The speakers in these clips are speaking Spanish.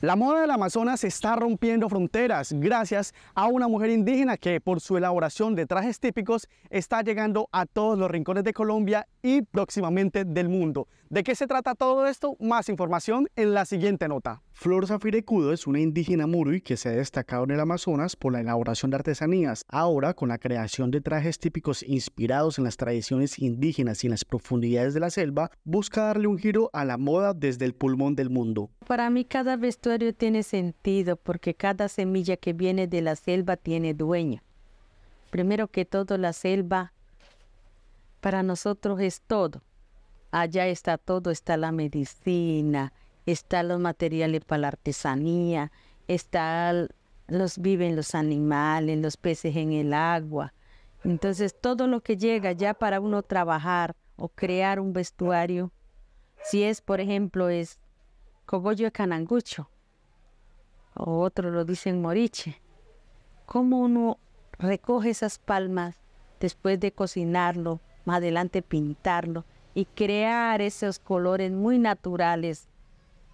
La moda del Amazonas está rompiendo fronteras gracias a una mujer indígena que por su elaboración de trajes típicos está llegando a todos los rincones de Colombia y próximamente del mundo. ¿De qué se trata todo esto? Más información en la siguiente nota. Flor Zafirecudo es una indígena murui que se ha destacado en el Amazonas por la elaboración de artesanías. Ahora, con la creación de trajes típicos inspirados en las tradiciones indígenas y en las profundidades de la selva, busca darle un giro a la moda desde el pulmón del mundo. Para mí cada vestuario tiene sentido porque cada semilla que viene de la selva tiene dueño. Primero que todo, la selva para nosotros es todo. Allá está todo, está la medicina, están los materiales para la artesanía, están los viven los animales, los peces en el agua. Entonces todo lo que llega ya para uno trabajar o crear un vestuario, si es por ejemplo es cogollo de canangucho, o otro lo dicen moriche. ¿Cómo uno recoge esas palmas después de cocinarlo, más adelante pintarlo y crear esos colores muy naturales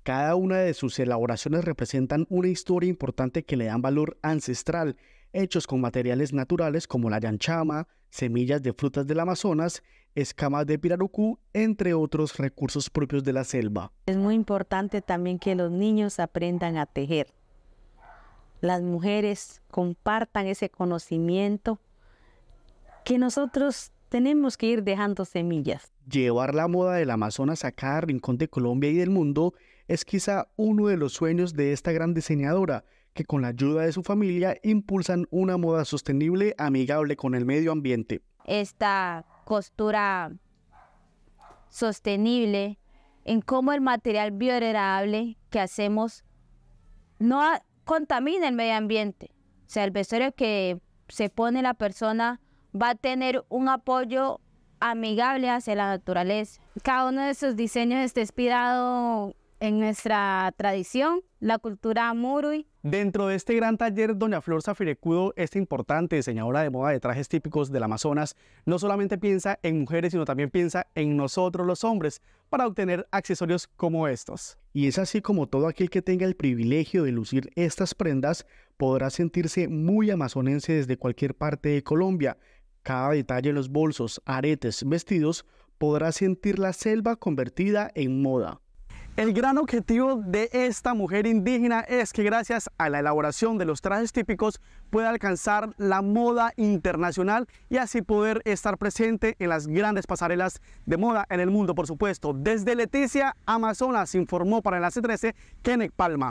cada una de sus elaboraciones representan una historia importante que le dan valor ancestral hechos con materiales naturales como la yanchama, semillas de frutas del Amazonas, escamas de pirarucú, entre otros recursos propios de la selva. Es muy importante también que los niños aprendan a tejer. Las mujeres compartan ese conocimiento que nosotros tenemos que ir dejando semillas. Llevar la moda del Amazonas a cada rincón de Colombia y del mundo es quizá uno de los sueños de esta gran diseñadora, que con la ayuda de su familia impulsan una moda sostenible amigable con el medio ambiente. Esta costura sostenible en cómo el material biodegradable que hacemos no contamina el medio ambiente. O sea, el vestuario que se pone la persona va a tener un apoyo amigable hacia la naturaleza. Cada uno de sus diseños está inspirado en nuestra tradición, la cultura murui. Dentro de este gran taller, doña Flor Zafirecudo, esta importante diseñadora de moda de trajes típicos del Amazonas, no solamente piensa en mujeres, sino también piensa en nosotros los hombres para obtener accesorios como estos. Y es así como todo aquel que tenga el privilegio de lucir estas prendas podrá sentirse muy amazonense desde cualquier parte de Colombia. Cada detalle en los bolsos, aretes, vestidos podrá sentir la selva convertida en moda. El gran objetivo de esta mujer indígena es que gracias a la elaboración de los trajes típicos pueda alcanzar la moda internacional y así poder estar presente en las grandes pasarelas de moda en el mundo, por supuesto. Desde Leticia, Amazonas, informó para El ac 13 Kenneth Palma.